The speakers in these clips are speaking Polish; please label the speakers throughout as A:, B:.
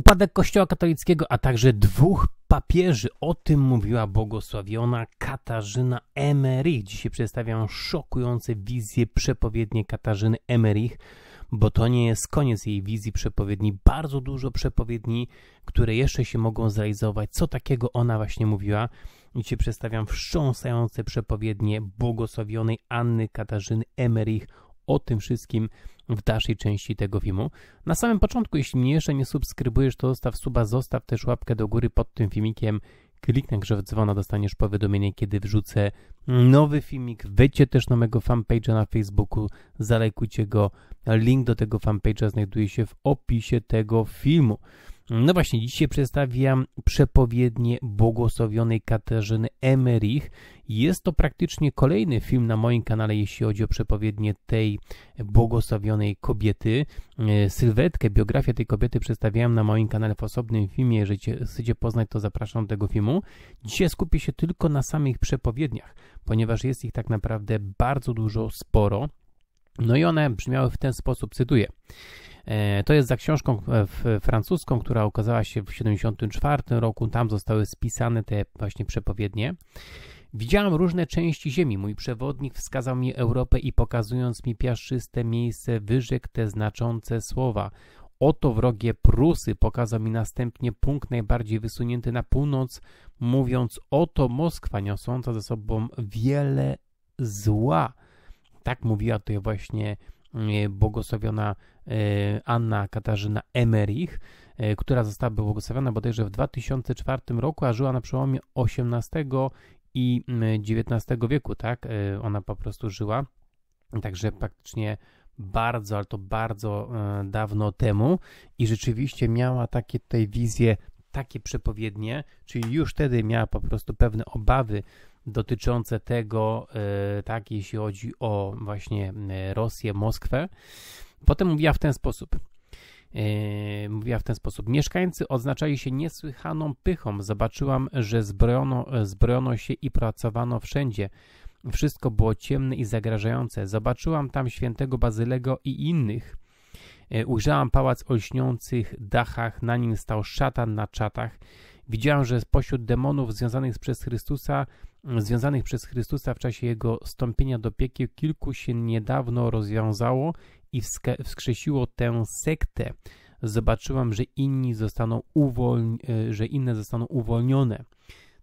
A: Upadek Kościoła katolickiego, a także dwóch papieży. O tym mówiła błogosławiona Katarzyna Emerich. Dzisiaj przedstawiam szokujące wizje przepowiednie Katarzyny Emerich, bo to nie jest koniec jej wizji przepowiedni. Bardzo dużo przepowiedni, które jeszcze się mogą zrealizować. Co takiego ona właśnie mówiła? Dzisiaj przedstawiam wstrząsające przepowiednie błogosławionej Anny Katarzyny Emerich. O tym wszystkim w dalszej części tego filmu. Na samym początku, jeśli mnie jeszcze nie subskrybujesz, to zostaw suba, zostaw też łapkę do góry pod tym filmikiem, kliknę grzew dzwona, dostaniesz powiadomienie, kiedy wrzucę nowy filmik. Wejdźcie też na mojego fanpage'a na Facebooku, zalajkujcie go. Link do tego fanpage'a znajduje się w opisie tego filmu. No właśnie, dzisiaj przedstawiam przepowiednie błogosławionej Katarzyny Emerich. Jest to praktycznie kolejny film na moim kanale, jeśli chodzi o przepowiednie tej błogosławionej kobiety. E, sylwetkę, biografię tej kobiety przedstawiałem na moim kanale w osobnym filmie. Jeżeli chcecie poznać, to zapraszam do tego filmu. Dzisiaj skupię się tylko na samych przepowiedniach, ponieważ jest ich tak naprawdę bardzo dużo, sporo. No i one brzmiały w ten sposób, cytuję. E, to jest za książką e, francuską, która ukazała się w 1974 roku. Tam zostały spisane te właśnie przepowiednie. Widziałem różne części ziemi. Mój przewodnik wskazał mi Europę i pokazując mi piaszczyste miejsce, wyrzekł te znaczące słowa. Oto wrogie Prusy pokazał mi następnie punkt najbardziej wysunięty na północ, mówiąc oto Moskwa niosąca ze sobą wiele zła. Tak mówiła tutaj właśnie E, błogosławiona e, Anna Katarzyna Emerich, e, która została błogosławiona bodajże w 2004 roku, a żyła na przełomie XVIII i XIX wieku, tak? Ona po prostu żyła. Także praktycznie bardzo, ale to bardzo dawno temu i rzeczywiście miała takie tutaj wizje, takie przepowiednie, czyli już wtedy miała po prostu pewne obawy dotyczące tego, e, tak, jeśli chodzi o właśnie e, Rosję, Moskwę. Potem mówiła w ten sposób. E, mówiła w ten sposób. Mieszkańcy odznaczali się niesłychaną pychą. Zobaczyłam, że zbrojono, zbrojono się i pracowano wszędzie. Wszystko było ciemne i zagrażające. Zobaczyłam tam świętego Bazylego i innych. Ujrzałam pałac o lśniących dachach, na nim stał szatan na czatach. Widziałem, że spośród demonów związanych przez Chrystusa, związanych przez Chrystusa w czasie jego stąpienia do piekieł, kilku się niedawno rozwiązało i wskrzesiło tę sektę. Zobaczyłam, że inni zostaną uwolni- e, że inne zostaną uwolnione.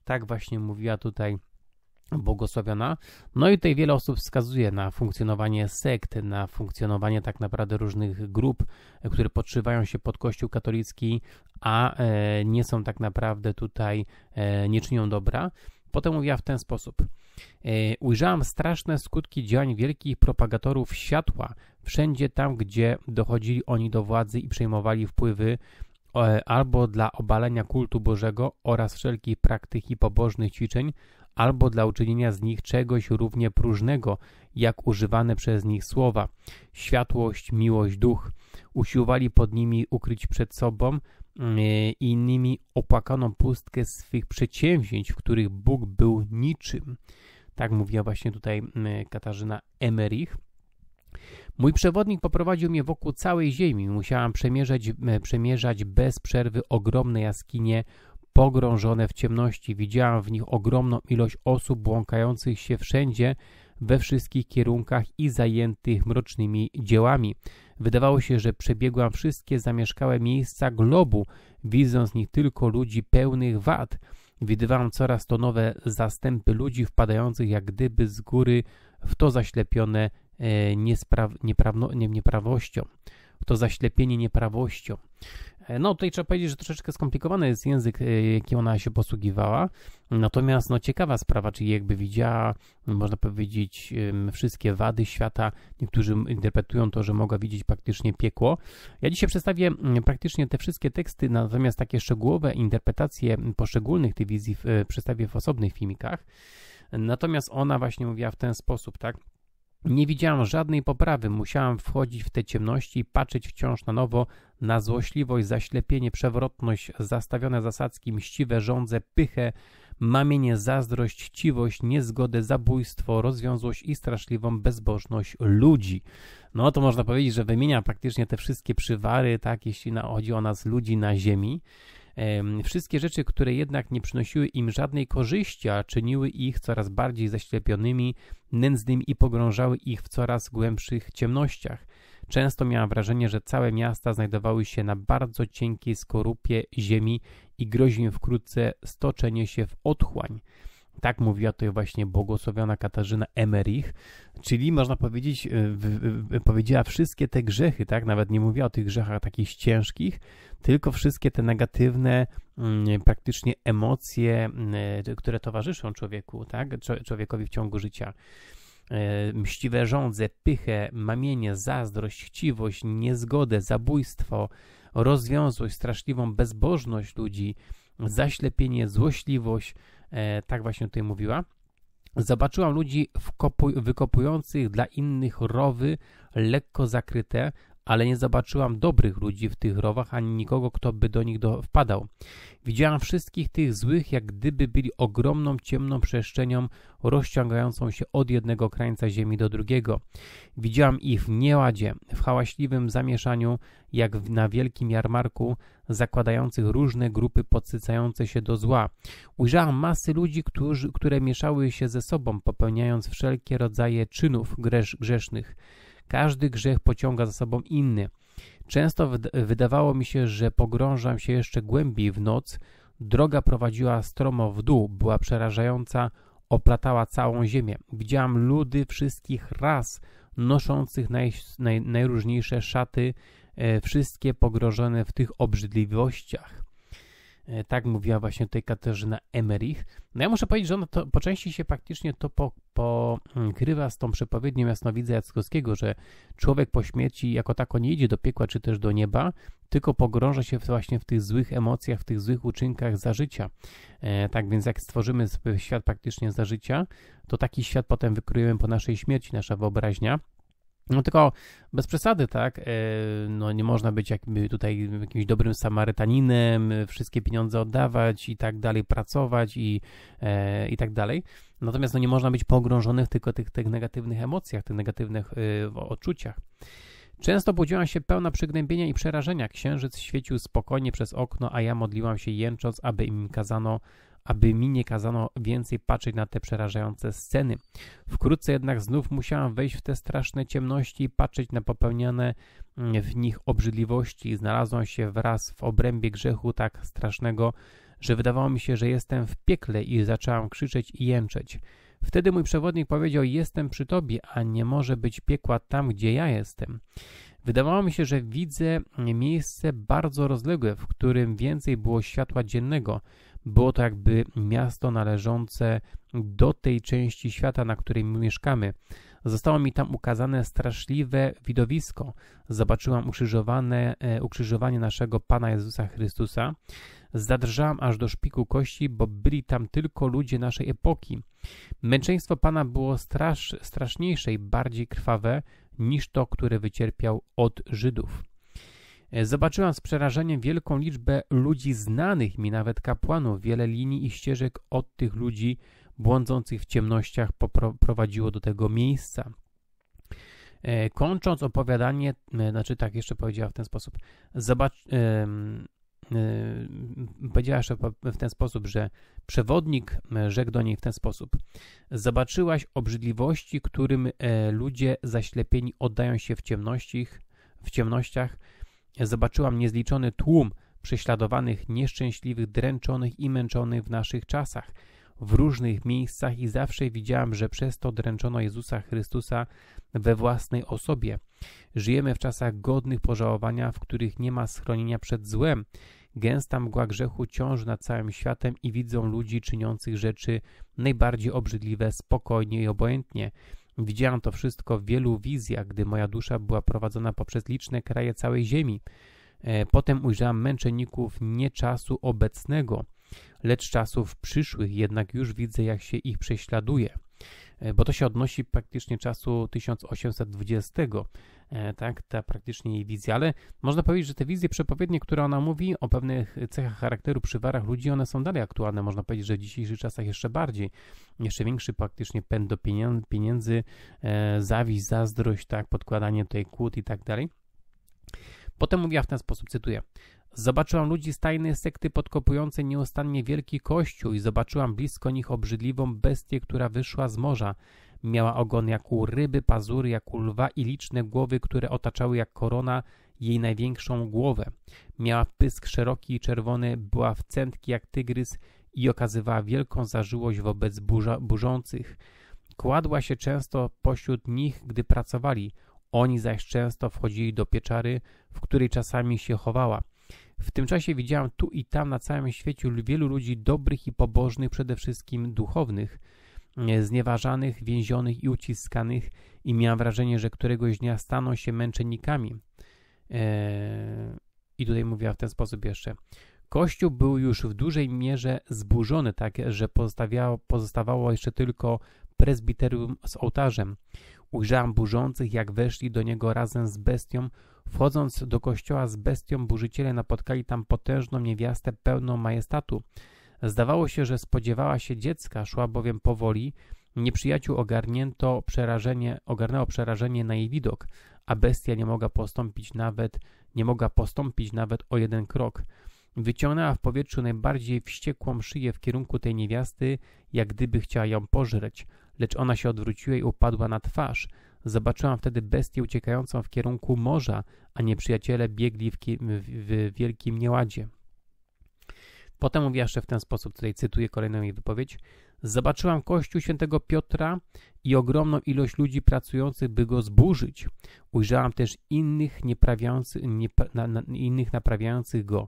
A: Tak właśnie mówiła tutaj błogosławiona. No i tutaj wiele osób wskazuje na funkcjonowanie sekt, na funkcjonowanie tak naprawdę różnych grup, e, które podszywają się pod Kościół katolicki, a e, nie są tak naprawdę tutaj, e, nie czynią dobra. Potem mówiła w ten sposób. Ujrzałam straszne skutki działań wielkich propagatorów światła, wszędzie tam, gdzie dochodzili oni do władzy i przejmowali wpływy albo dla obalenia kultu Bożego oraz wszelkich praktyk i pobożnych ćwiczeń, albo dla uczynienia z nich czegoś równie próżnego, jak używane przez nich słowa, światłość, miłość, duch. Usiłowali pod nimi ukryć przed sobą mm, i innymi opłakaną pustkę swych przedsięwzięć, w których Bóg był niczym. Tak mówiła właśnie tutaj mm, Katarzyna Emerich. Mój przewodnik poprowadził mnie wokół całej ziemi. Musiałam przemierzać, mm, przemierzać bez przerwy ogromne jaskinie, pogrążone w ciemności. Widziałam w nich ogromną ilość osób błąkających się wszędzie, we wszystkich kierunkach i zajętych mrocznymi dziełami. Wydawało się, że przebiegłam wszystkie zamieszkałe miejsca globu, widząc w nich tylko ludzi pełnych wad. Widywałam coraz to nowe zastępy ludzi wpadających jak gdyby z góry w to zaślepione e, niespra- nieprawno- nie, nieprawością, w to zaślepienie nieprawością. E, no tutaj trzeba powiedzieć, że troszeczkę skomplikowany jest język, e, jaki ona się posługiwała. Natomiast no ciekawa sprawa, czyli jakby widziała, można powiedzieć, wszystkie wady świata. Niektórzy interpretują to, że mogła widzieć praktycznie piekło. Ja dzisiaj przedstawię praktycznie te wszystkie teksty, natomiast takie szczegółowe interpretacje poszczególnych tych wizji e, przedstawię w osobnych filmikach. Natomiast ona właśnie mówiła w ten sposób, tak? Nie widziałam żadnej poprawy, musiałam wchodzić w te ciemności i patrzeć wciąż na nowo na złośliwość, zaślepienie, przewrotność, zastawione zasadzki, mściwe żądze, pychę, mamienie, zazdrość, chciwość, niezgodę, zabójstwo, rozwiązłość i straszliwą bezbożność ludzi. No to można powiedzieć, że wymienia praktycznie te wszystkie przywary, tak, jeśli chodzi o nas ludzi na ziemi. Wszystkie rzeczy, które jednak nie przynosiły im żadnej korzyści, a czyniły ich coraz bardziej zaślepionymi, nędznymi i pogrążały ich w coraz głębszych ciemnościach. Często miałam wrażenie, że całe miasta znajdowały się na bardzo cienkiej skorupie ziemi i grozi im wkrótce stoczenie się w otchłań. Tak mówiła tutaj właśnie błogosławiona Katarzyna Emerich, czyli można powiedzieć, e, powiedziała wszystkie te grzechy, tak? Nawet nie mówiła o tych grzechach takich ciężkich, tylko wszystkie te negatywne mm, praktycznie emocje, mm, e, które towarzyszą człowieku, tak? Człowiekowi w ciągu życia e, mściwe żądze, pychę, mamienie, zazdrość, chciwość, niezgodę, zabójstwo, rozwiązłość, straszliwą bezbożność ludzi, zaślepienie, złośliwość, E, tak właśnie tutaj mówiła. Zobaczyłam ludzi wkopu- wykopujących dla innych rowy lekko zakryte, ale nie zobaczyłam dobrych ludzi w tych rowach ani nikogo, kto by do nich do, wpadał. Widziałam wszystkich tych złych, jak gdyby byli ogromną ciemną przestrzenią rozciągającą się od jednego krańca ziemi do drugiego. Widziałam ich w nieładzie, w hałaśliwym zamieszaniu, jak na wielkim jarmarku, zakładających różne grupy podsycające się do zła. Ujrzałam masy ludzi, którzy, które mieszały się ze sobą, popełniając wszelkie rodzaje czynów grzesznych. Każdy grzech pociąga za sobą inny. Często wydawało mi się, że pogrążam się jeszcze głębiej w noc. Droga prowadziła stromo w dół, była przerażająca, oplatała całą ziemię. Widziałam ludy wszystkich ras, noszących naj, naj, najróżniejsze szaty, e, wszystkie pogrożone w tych obrzydliwościach. E, tak mówiła właśnie tutaj Katarzyna Emerich. No ja muszę powiedzieć, że ona to, po części się faktycznie to pokrywa po, mm, z tą przepowiednią Jasnowidza Jackowskiego, że człowiek po śmierci jako tako nie idzie do piekła czy też do nieba, tylko pogrąża się właśnie w tych złych emocjach, w tych złych uczynkach za życia. E, tak więc jak stworzymy świat praktycznie za życia, to taki świat potem wykryjemy po naszej śmierci, nasza wyobraźnia. No tylko bez przesady, tak? E, no nie można być jakby tutaj jakimś dobrym Samarytaninem, e, wszystkie pieniądze oddawać i tak dalej, pracować i, e, i tak dalej. Natomiast no nie można być pogrążonych tylko tych, tych negatywnych emocjach, tych negatywnych odczuciach. Często budziła się pełna przygnębienia i przerażenia. Księżyc świecił spokojnie przez okno, a ja modliłam się jęcząc, aby im kazano aby mi nie kazano więcej patrzeć na te przerażające sceny. Wkrótce jednak znów musiałam wejść w te straszne ciemności i patrzeć na popełniane w nich obrzydliwości. Znalazłam się wraz w obrębie grzechu tak strasznego, że wydawało mi się, że jestem w piekle i zaczęłam krzyczeć i jęczeć. Wtedy mój przewodnik powiedział: Jestem przy tobie, a nie może być piekła tam, gdzie ja jestem. Wydawało mi się, że widzę miejsce bardzo rozległe, w którym więcej było światła dziennego. Było to jakby miasto należące do tej części świata, na której my mieszkamy. Zostało mi tam ukazane straszliwe widowisko. Zobaczyłam ukrzyżowane, e, ukrzyżowanie naszego Pana Jezusa Chrystusa. Zadrżałam aż do szpiku kości, bo byli tam tylko ludzie naszej epoki. Męczeństwo Pana było strasz, straszniejsze i bardziej krwawe niż to, które wycierpiał od Żydów. E, zobaczyłam z przerażeniem wielką liczbę ludzi znanych mi, nawet kapłanów. Wiele linii i ścieżek od tych ludzi błądzących w ciemnościach prowadziło do tego miejsca. E, kończąc opowiadanie, e, znaczy tak, jeszcze powiedziała w ten sposób, zobacz, yy, yy, powiedziała jeszcze w ten sposób, że przewodnik rzekł do niej w ten sposób. Zobaczyłaś obrzydliwości, którym ludzie zaślepieni oddają się w ciemności, w ciemnościach, Zobaczyłam niezliczony tłum prześladowanych, nieszczęśliwych, dręczonych i męczonych w naszych czasach, w różnych miejscach i zawsze widziałam, że przez to dręczono Jezusa Chrystusa we własnej osobie. Żyjemy w czasach godnych pożałowania, w których nie ma schronienia przed złem. Gęsta mgła grzechu ciąży nad całym światem i widzą ludzi czyniących rzeczy najbardziej obrzydliwe spokojnie i obojętnie. Widziałam to wszystko w wielu wizjach, gdy moja dusza była prowadzona poprzez liczne kraje całej ziemi. E, potem ujrzałam męczenników nie czasu obecnego, lecz czasów przyszłych, jednak już widzę, jak się ich prześladuje, e, bo to się odnosi praktycznie czasu 1820. E, tak, ta praktycznie jej wizja, ale można powiedzieć, że te wizje przepowiednie, które ona mówi o pewnych cechach charakteru przywarach ludzi, one są dalej aktualne, można powiedzieć, że w dzisiejszych czasach jeszcze bardziej, jeszcze większy praktycznie pęd do pieniędzy, pieniędzy e, zawiść, zazdrość, tak, podkładanie tutaj kłód i tak dalej. Potem mówiła w ten sposób, cytuję. Zobaczyłam ludzi z tajnej sekty podkopującej nieustannie wielki kościół i zobaczyłam blisko nich obrzydliwą bestię, która wyszła z morza. Miała ogon jak u ryby, pazury jak u lwa i liczne głowy, które otaczały jak korona jej największą głowę. Miała pysk szeroki i czerwony, była w centki jak tygrys i okazywała wielką zażyłość wobec burza, burzących. Kładła się często pośród nich, gdy pracowali. Oni zaś często wchodzili do pieczary, w której czasami się chowała. W tym czasie widziałam tu i tam na całym świecie wielu ludzi dobrych i pobożnych, przede wszystkim duchownych – znieważanych, więzionych i uciskanych i miałem wrażenie, że któregoś dnia staną się męczennikami. E, I tutaj mówiła w ten sposób jeszcze. Kościół był już w dużej mierze zburzony, tak, że pozostawało jeszcze tylko prezbiterium z ołtarzem. Ujrzałem burzących, jak weszli do niego razem z bestią. Wchodząc do kościoła z bestią, burzyciele napotkali tam potężną niewiastę pełną majestatu. Zdawało się, że spodziewała się dziecka, szła bowiem powoli. Nieprzyjaciół ogarnięto przerażenie, ogarnęło przerażenie na jej widok, a bestia nie mogła postąpić nawet, nie mogła postąpić nawet o jeden krok. Wyciągnęła w powietrzu najbardziej wściekłą szyję w kierunku tej niewiasty, jak gdyby chciała ją pożreć, lecz ona się odwróciła i upadła na twarz. Zobaczyłam wtedy bestię uciekającą w kierunku morza, a nieprzyjaciele biegli w, w, w wielkim nieładzie. Potem mówi jeszcze w ten sposób, tutaj cytuję kolejną jej wypowiedź. Zobaczyłam kościół świętego Piotra i ogromną ilość ludzi pracujących, by go zburzyć. Ujrzałam też innych, nie, na, na, innych naprawiających go.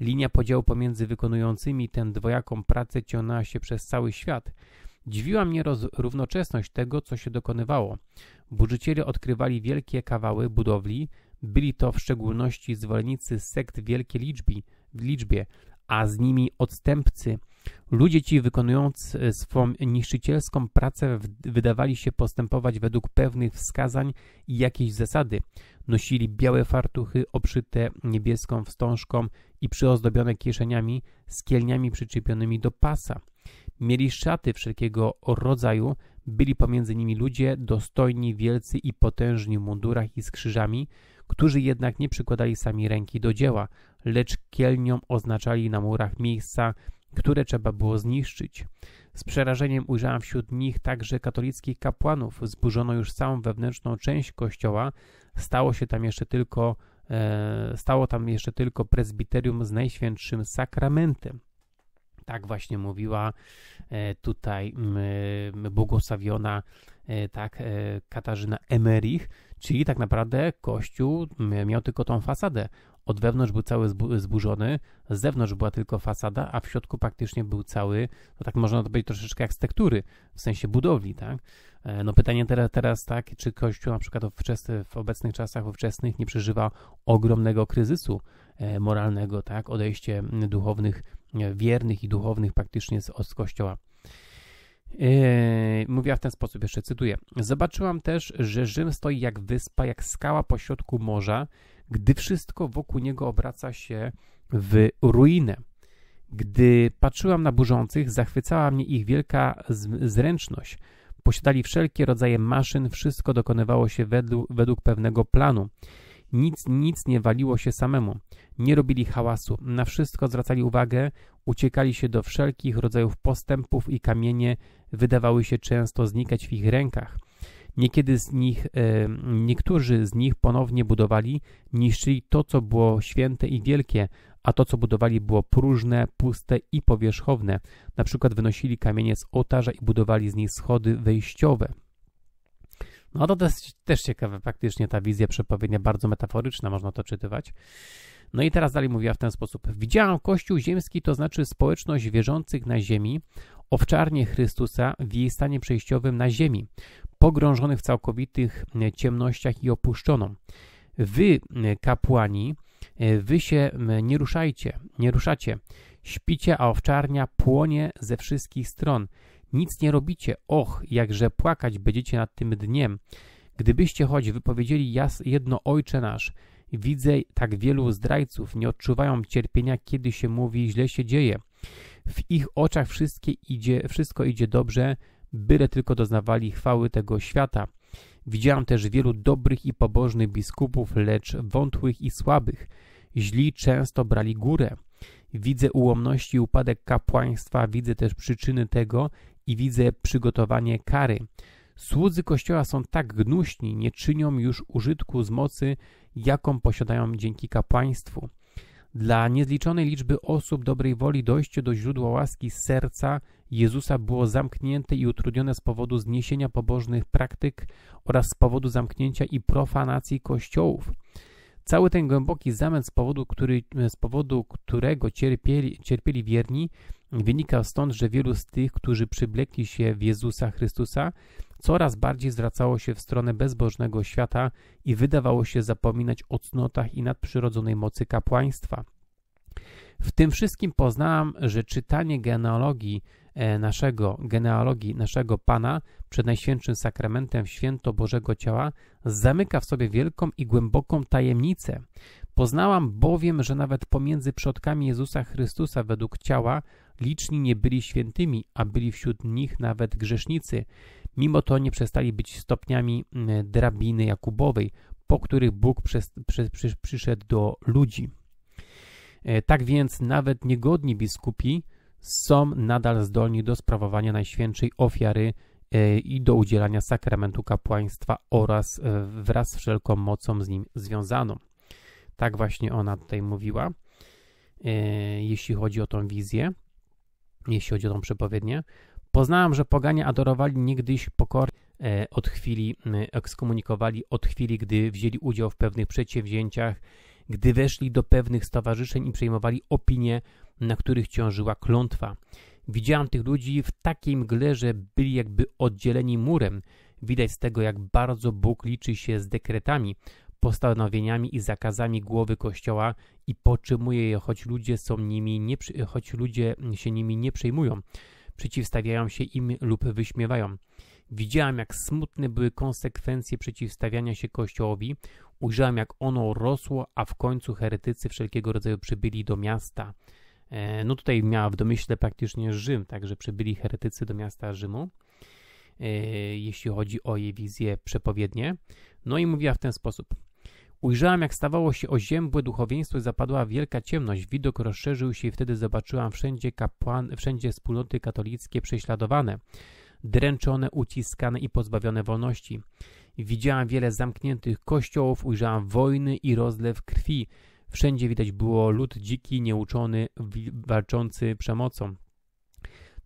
A: Linia podziału pomiędzy wykonującymi tę dwojaką pracę ciągnęła się przez cały świat. Dziwiła mnie roz, równoczesność tego, co się dokonywało. Burzyciele odkrywali wielkie kawały budowli, byli to w szczególności zwolennicy sekt wielkiej liczby, w liczbie, a z nimi odstępcy. Ludzie ci, wykonując swą niszczycielską pracę, wydawali się postępować według pewnych wskazań i jakiejś zasady. Nosili białe fartuchy obszyte niebieską wstążką i przyozdobione kieszeniami z kielniami przyczepionymi do pasa. Mieli szaty wszelkiego rodzaju, byli pomiędzy nimi ludzie dostojni, wielcy i potężni w mundurach i z krzyżami, którzy jednak nie przykładali sami ręki do dzieła, lecz kielnią oznaczali na murach miejsca, które trzeba było zniszczyć. Z przerażeniem ujrzałem wśród nich także katolickich kapłanów. Zburzono już całą wewnętrzną część kościoła. Stało się tam jeszcze tylko e, stało tam jeszcze tylko prezbiterium z najświętszym sakramentem. Tak właśnie mówiła e, tutaj e, błogosławiona tak e, Katarzyna Emerich Czyli tak naprawdę kościół miał tylko tą fasadę. Od wewnątrz był cały zburzony, z zewnątrz była tylko fasada, a w środku praktycznie był cały, no tak można to powiedzieć troszeczkę jak z tektury, w sensie budowli, tak? E, no pytanie teraz, teraz tak, czy Kościół na przykład w, wczesny, w obecnych czasach, ówczesnych nie przeżywa ogromnego kryzysu e, moralnego, tak? Odejście duchownych, e, wiernych i duchownych praktycznie z, z Kościoła. Yy, mówiła w ten sposób, jeszcze cytuję. Zobaczyłam też, że Rzym stoi jak wyspa, jak skała pośrodku morza, gdy wszystko wokół niego obraca się w ruinę. Gdy patrzyłam na burzących, zachwycała mnie ich wielka zręczność. Posiadali wszelkie rodzaje maszyn, wszystko dokonywało się według, według pewnego planu. Nic, nic nie waliło się samemu. Nie robili hałasu, na wszystko zwracali uwagę, uciekali się do wszelkich rodzajów postępów i kamienie wydawały się często znikać w ich rękach. Niekiedy z nich, e, niektórzy z nich ponownie budowali, niszczyli to, co było święte i wielkie, a to, co budowali, było próżne, puste i powierzchowne. Na przykład wynosili kamienie z ołtarza i budowali z nich schody wejściowe. No to też, też ciekawe, faktycznie ta wizja przepowiednia, bardzo metaforyczna, można to czytywać. No i teraz dalej mówiła w ten sposób. Widziałam Kościół ziemski, to znaczy społeczność wierzących na ziemi, owczarnię Chrystusa w jej stanie przejściowym na ziemi, pogrążonych w całkowitych e, ciemnościach i opuszczoną. Wy, e, kapłani, e, wy się nie ruszajcie, nie ruszacie. Śpicie, a owczarnia płonie ze wszystkich stron. Nic nie robicie. Och, jakże płakać będziecie nad tym dniem. Gdybyście choć wypowiedzieli jas jedno Ojcze nasz, Widzę tak wielu zdrajców, nie odczuwają cierpienia, kiedy się mówi źle się dzieje. W ich oczach wszystkie idzie, wszystko idzie dobrze, byle tylko doznawali chwały tego świata. Widziałam też wielu dobrych i pobożnych biskupów, lecz wątłych i słabych. Źli często brali górę. Widzę ułomności i upadek kapłaństwa, widzę też przyczyny tego i widzę przygotowanie kary. Słudzy Kościoła są tak gnuśni, nie czynią już użytku z mocy, jaką posiadają dzięki kapłaństwu. Dla niezliczonej liczby osób dobrej woli dojście do źródła łaski serca Jezusa było zamknięte i utrudnione z powodu zniesienia pobożnych praktyk oraz z powodu zamknięcia i profanacji kościołów. Cały ten głęboki zamęt, z powodu, który, z powodu którego cierpieli, cierpieli wierni, wynika stąd, że wielu z tych, którzy przyblekli się w Jezusa Chrystusa, coraz bardziej zwracało się w stronę bezbożnego świata i wydawało się zapominać o cnotach i nadprzyrodzonej mocy kapłaństwa. W tym wszystkim poznałam, że czytanie genealogii e, naszego, genealogii naszego Pana przed Najświętszym Sakramentem Święto Bożego Ciała zamyka w sobie wielką i głęboką tajemnicę. Poznałam bowiem, że nawet pomiędzy przodkami Jezusa Chrystusa według ciała liczni nie byli świętymi, a byli wśród nich nawet grzesznicy. Mimo to nie przestali być stopniami mm, drabiny Jakubowej, po których Bóg przez, przez, przyszedł do ludzi. E, tak więc nawet niegodni biskupi są nadal zdolni do sprawowania najświętszej ofiary e, i do udzielania sakramentu kapłaństwa oraz e, wraz z wszelką mocą z nim związaną. Tak właśnie ona tutaj mówiła, jeśli chodzi o tą wizję, jeśli chodzi o tą przepowiednię. Poznałam, że poganie adorowali niegdyś pokornie, e, od chwili ekskomunikowali, od chwili, gdy wzięli udział w pewnych przedsięwzięciach, gdy weszli do pewnych stowarzyszeń i przejmowali opinie, na których ciążyła klątwa. Widziałam tych ludzi w takiej mgle, że byli jakby oddzieleni murem. Widać z tego, jak bardzo Bóg liczy się z dekretami, postanowieniami i zakazami głowy Kościoła i potrzymuje je, choć ludzie, są nimi nie, choć ludzie się nimi nie przejmują przeciwstawiają się im lub wyśmiewają. Widziałam, jak smutne były konsekwencje przeciwstawiania się Kościołowi, ujrzałem, jak ono rosło, a w końcu heretycy wszelkiego rodzaju przybyli do miasta. E, no tutaj miała w domyśle praktycznie Rzym, także przybyli heretycy do miasta Rzymu, e, jeśli chodzi o jej wizję przepowiednie. No i mówiła w ten sposób – Ujrzałam, jak stawało się oziębłe duchowieństwo i zapadła wielka ciemność. Widok rozszerzył się i wtedy zobaczyłam wszędzie kapłan, wszędzie wspólnoty katolickie prześladowane, dręczone, uciskane i pozbawione wolności. Widziałam wiele zamkniętych kościołów, ujrzałam wojny i rozlew krwi. Wszędzie widać było lud dziki, nieuczony, walczący przemocą.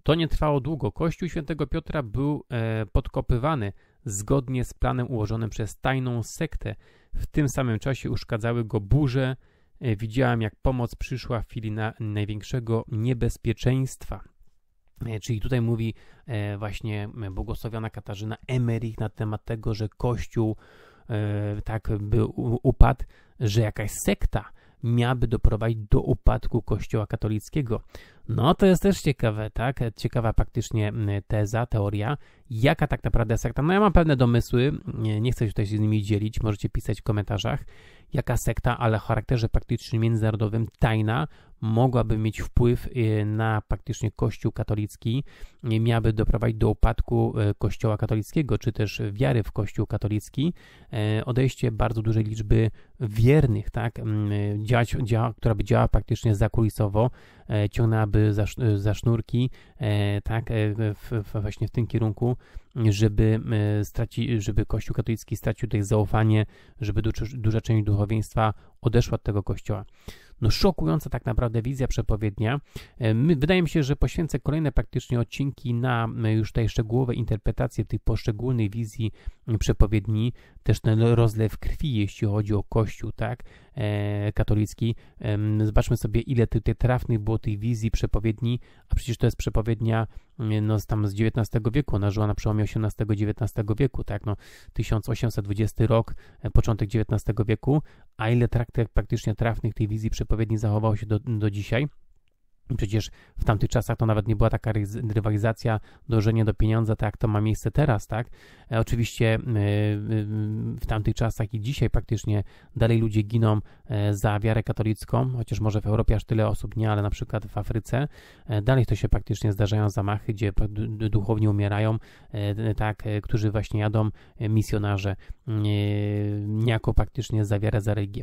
A: To nie trwało długo. Kościół świętego Piotra był e, podkopywany, zgodnie z planem ułożonym przez tajną sektę. W tym samym czasie uszkadzały go burze. E, widziałem, jak pomoc przyszła w chwili na największego niebezpieczeństwa. E, czyli tutaj mówi e, właśnie błogosławiona Katarzyna Emerich na temat tego, że Kościół tak by upadł, że jakaś sekta miałaby doprowadzić do upadku Kościoła katolickiego. No to jest też ciekawe, tak? Ciekawa praktycznie teza, teoria. Jaka tak naprawdę sekta? No ja mam pewne domysły, nie, nie chcę się tutaj z nimi dzielić, możecie pisać w komentarzach. Jaka sekta, ale o charakterze praktycznie międzynarodowym, tajna, mogłaby mieć wpływ y, na praktycznie Kościół katolicki, y, miałaby doprowadzić do upadku y, Kościoła katolickiego, czy też wiary w Kościół katolicki, odejście bardzo dużej liczby wiernych, tak, działa, która by działała praktycznie zakulisowo, ciągnęłaby aby za, za sznurki, e, tak, e, w, w, właśnie w tym kierunku, żeby, e, straci, żeby Kościół katolicki stracił tutaj zaufanie, żeby duża część duchowieństwa odeszła od tego Kościoła no, szokująca tak naprawdę wizja przepowiednia. E, wydaje mi się, że poświęcę kolejne praktycznie odcinki na e, już tutaj szczegółowe interpretacje tych poszczególnych wizji przepowiedni, też ten rozlew krwi, jeśli chodzi o Kościół, tak, e, katolicki. Zobaczmy sobie, ile tutaj trafnych było tych wizji przepowiedni, a przecież to jest przepowiednia no, tam z XIX wieku, ona żyła na przełomie XVIII-XIX wieku, tak, no, 1820 rok, początek XIX wieku, a ile traktek praktycznie trafnych tej wizji przepowiedni zachowało się do, do dzisiaj. Przecież w tamtych czasach to nawet nie była taka rywalizacja dążenie do pieniądza, tak jak to ma miejsce teraz, tak? E, oczywiście e, e, w tamtych czasach i dzisiaj praktycznie dalej ludzie giną za wiarę katolicką, chociaż może w Europie aż tyle osób nie, ale na przykład w Afryce dalej to się praktycznie zdarzają zamachy, gdzie duchowni umierają, tak? Którzy właśnie jadą misjonarze niejako praktycznie za wiarę, za religię.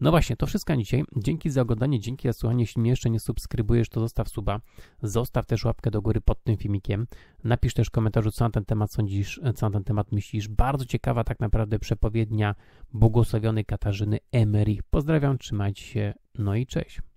A: No właśnie, to wszystko dzisiaj. Dzięki za oglądanie, dzięki za słuchanie. Jeśli mnie jeszcze nie subskrybujesz, to zostaw suba. Zostaw też łapkę do góry pod tym filmikiem. Napisz też w komentarzu, co na ten temat sądzisz, co na ten temat myślisz. Bardzo ciekawa tak naprawdę przepowiednia błogosławionej Katarzyny Emery. Pozdrawiam, trzymajcie się, no i cześć.